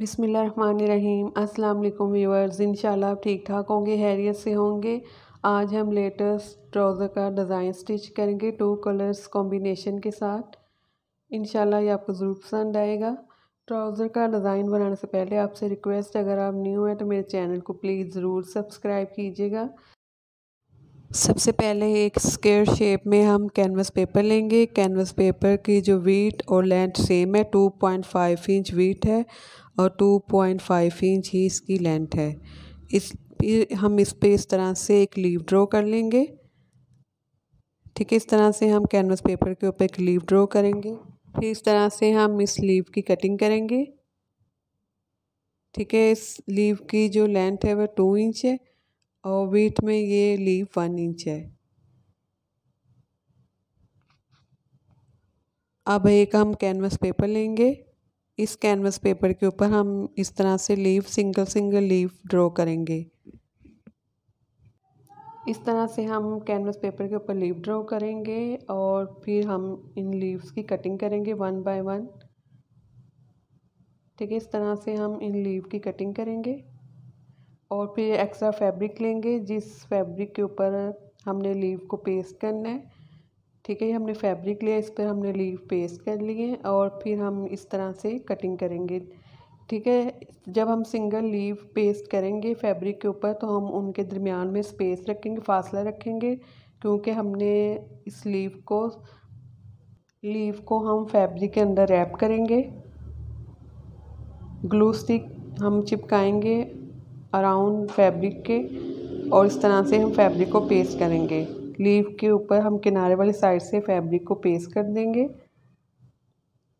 बिसमीम असलम वालेकुम इन इंशाल्लाह आप ठीक ठाक होंगे हैरियत से होंगे आज हम लेटेस्ट ट्राउज़र का डिज़ाइन स्टिच करेंगे टू कलर्स कॉम्बिनेशन के साथ इन ये आपको ज़रूर पसंद आएगा ट्राउज़र का डिज़ाइन बनाने से पहले आपसे रिक्वेस्ट अगर आप न्यू हैं तो मेरे चैनल को प्लीज़ ज़रूर सब्सक्राइब कीजिएगा सबसे पहले एक स्केयर शेप में हम कैनवस पेपर लेंगे कैनवस पेपर की जो वीट और लेंथ सेम है two point five inch width है और 2.5 इंच ही इसकी लेंथ है इस हम इस पे इस तरह से एक लीव ड्रॉ कर लेंगे ठीक है इस तरह से हम कैनवस पेपर के ऊपर एक लीव ड्रॉ करेंगे फिर इस तरह से हम इस लीव की कटिंग करेंगे ठीक है इस लीव की जो लेंथ है वह टू इंच है और वीट में ये लीव वन इंच है अब एक हम कैनवस पेपर लेंगे इस कैनवस पेपर के ऊपर हम इस तरह से leave single single leave draw करेंगे इस तरह से हम कैनवस पेपर के ऊपर लीव ड्रॉ करेंगे और फिर हम इन लीव्स की कटिंग करेंगे वन बाय वन ठीक है इस तरह से हम इन लीव की कटिंग करेंगे और फिर एक्स्ट्रा फैब्रिक लेंगे जिस फैब्रिक के ऊपर हमने लीव को पेस्ट करना है ठीक है ये हमने फैब्रिक लिया इस पर हमने लीव पेस्ट कर लिए और फिर हम इस तरह से कटिंग करेंगे ठीक है जब हम सिंगल लीव पेस्ट करेंगे फैब्रिक के ऊपर तो हम उनके दरमियान में स्पेस रखेंगे फासला रखेंगे क्योंकि हमने इस लीव को लीव को हम फैब्रिक के अंदर रैप करेंगे ग्लू स्टिक हम चिपकाएंगे अराउंड फैब्रिक के और इस तरह से हम फैब्रिक को पेस्ट करेंगे लीव के ऊपर हम किनारे वाली साइड से फैब्रिक को पेस कर देंगे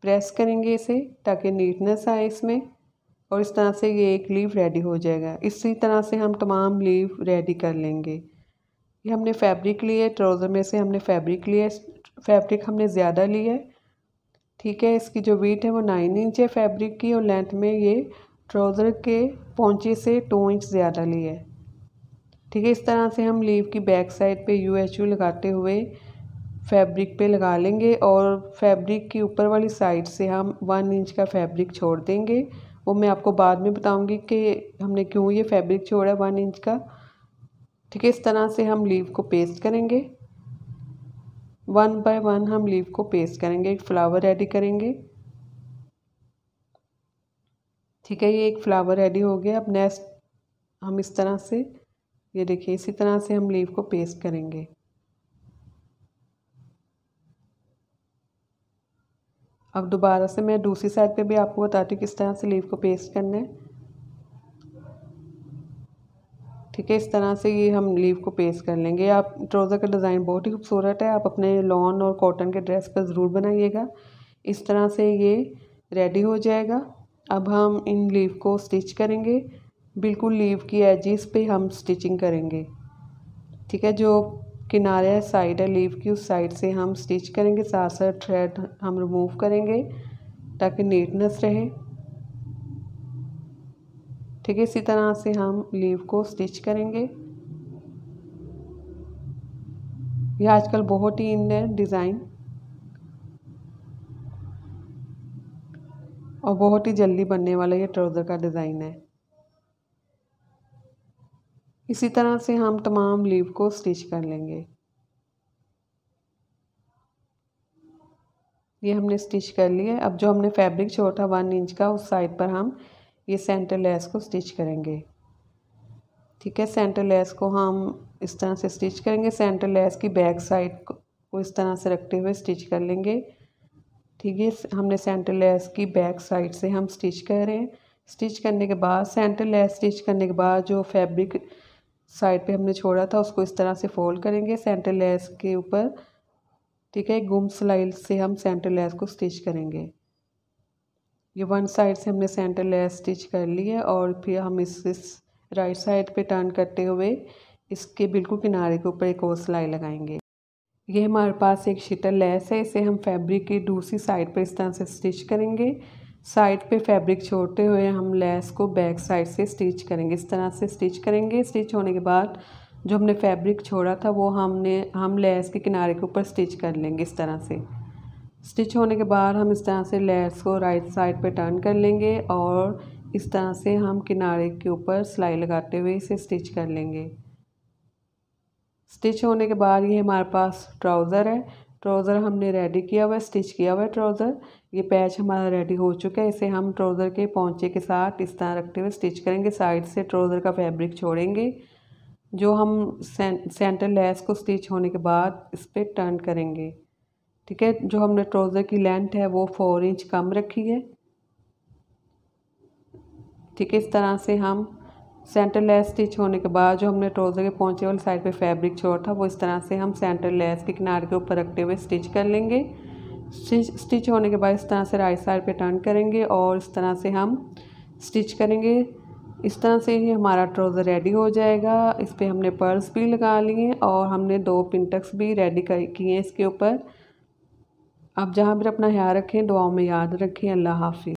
प्रेस करेंगे इसे ताकि नीटनेस आए इसमें और इस तरह से ये एक लीव रेडी हो जाएगा इसी तरह से हम तमाम लीव रेडी कर लेंगे ये हमने फैब्रिक लिया ट्राउज़र में से हमने फैब्रिक लिया फैब्रिक हमने ज़्यादा लिया है ठीक है इसकी जो वीट है वो नाइन इंच है फैब्रिक की और लेंथ में ये ट्राउज़र के पौचे से टू इंच ज़्यादा लिया है ठीक है इस तरह से हम लीव की बैक साइड पे यू एच यू लगाते हुए फैब्रिक पे लगा लेंगे और फैब्रिक की ऊपर वाली साइड से हम वन इंच का फैब्रिक छोड़ देंगे वो मैं आपको बाद में बताऊंगी कि हमने क्यों ये फैब्रिक छोड़ा वन इंच का ठीक है इस तरह से हम लीव को पेस्ट करेंगे वन बाय वन हम लीव को पेस्ट करेंगे एक फ्लावर रेडी करेंगे ठीक है ये एक फ्लावर रेडी हो गया अब नेक्स्ट हम इस तरह से ये देखिए इसी तरह से हम लीव को पेस्ट करेंगे अब दोबारा से मैं दूसरी साइड पे भी आपको बताती हूँ किस तरह से लीव को पेस्ट करना है ठीक है इस तरह से ये हम लीव को पेस्ट कर लेंगे आप ट्राउज़र का डिज़ाइन बहुत ही खूबसूरत है आप अपने लॉन और कॉटन के ड्रेस पर ज़रूर बनाइएगा इस तरह से ये रेडी हो जाएगा अब हम इन लीव को स्टिच करेंगे बिल्कुल लीव की एजिस पे हम स्टिचिंग करेंगे ठीक है जो किनारे है साइड है लीव की उस साइड से हम स्टिच करेंगे साथ साथ थ्रेड हम रिमूव करेंगे ताकि नीटनेस रहे ठीक है इसी तरह से हम लीव को स्टिच करेंगे यह आजकल बहुत ही इन है डिज़ाइन और बहुत ही जल्दी बनने वाला ये ट्राउज़र का डिज़ाइन है इसी तरह से हम तमाम लीव को स्टिच कर लेंगे ये हमने स्टिच कर लिया है अब जो हमने फैब्रिक छोटा वन इंच का उस साइड पर हम ये सेंटर लेस को स्टिच करेंगे ठीक है सेंटर लेस को हम इस तरह से स्टिच करेंगे सेंटर लेस की बैक साइड को इस तरह से रखते हुए स्टिच कर लेंगे ठीक है हमने सेंटर लेस की बैक साइड से हम स्टिच कर रहे हैं स्टिच करने के बाद सेंटर लेस स्टिच करने के बाद जो फैब्रिक साइड पे हमने छोड़ा था उसको इस तरह से फोल्ड करेंगे सेंटर लेस के ऊपर ठीक है गुम सिलाई से हम सेंटर लेस को स्टिच करेंगे ये वन साइड से हमने सेंटर लेस स्टिच कर ली है और फिर हम इस, इस राइट साइड पे टर्न करते हुए इसके बिल्कुल किनारे के ऊपर एक और सिलाई लगाएंगे ये हमारे पास एक शीटर लेस है इसे हम फैब्रिक की दूसरी साइड पर इस तरह से स्टिच करेंगे साइड पे फैब्रिक छोड़ते हुए हम लेस को बैक साइड से स्टिच करेंगे इस तरह से स्टिच करेंगे स्टिच होने के बाद जो हमने फैब्रिक छोड़ा था वो हमने हम लेस के किनारे के ऊपर स्टिच कर लेंगे इस तरह से स्टिच होने के बाद हम इस तरह से लेस को राइट साइड पे टर्न कर लेंगे और इस तरह से हम किनारे के ऊपर सिलाई लगाते हुए इसे स्टिच कर लेंगे स्टिच होने के बाद ये हमारे पास ट्राउज़र है ट्राउज़र हमने रेडी किया हुआ स्टिच किया हुआ ट्राउज़र ये पैच हमारा रेडी हो चुका है इसे हम ट्राउज़र के पहुँचे के साथ इस तरह रखते हुए स्टिच करेंगे साइड से ट्राउज़र का फैब्रिक छोड़ेंगे जो हम सेंटर लेस को स्टिच होने के बाद इस पर टर्न करेंगे ठीक है जो हमने ट्राउज़र की लेंथ है वो फोर इंच कम रखी है ठीक है इस तरह से हम सेंटर लेस स्टिच होने के बाद जो हमने ट्रोज़र के पहुँचे वाले साइड पे फैब्रिक छोड़ा था वो इस तरह से हम सेंटर लेस के किनारे के ऊपर रखते हुए स्टिच कर लेंगे स्टिच होने के बाद इस तरह से राइट साइड पे टर्न करेंगे और इस तरह से हम स्टिच करेंगे इस तरह से ही हमारा ट्रोज़र रेडी हो जाएगा इस पर हमने पर्ल्स भी लगा लिए और हमने दो पिनटक्स भी रेडी किए हैं इसके ऊपर आप जहाँ पर अपना ख्याल रखें दुआओं में याद रखें अल्लाह हाफि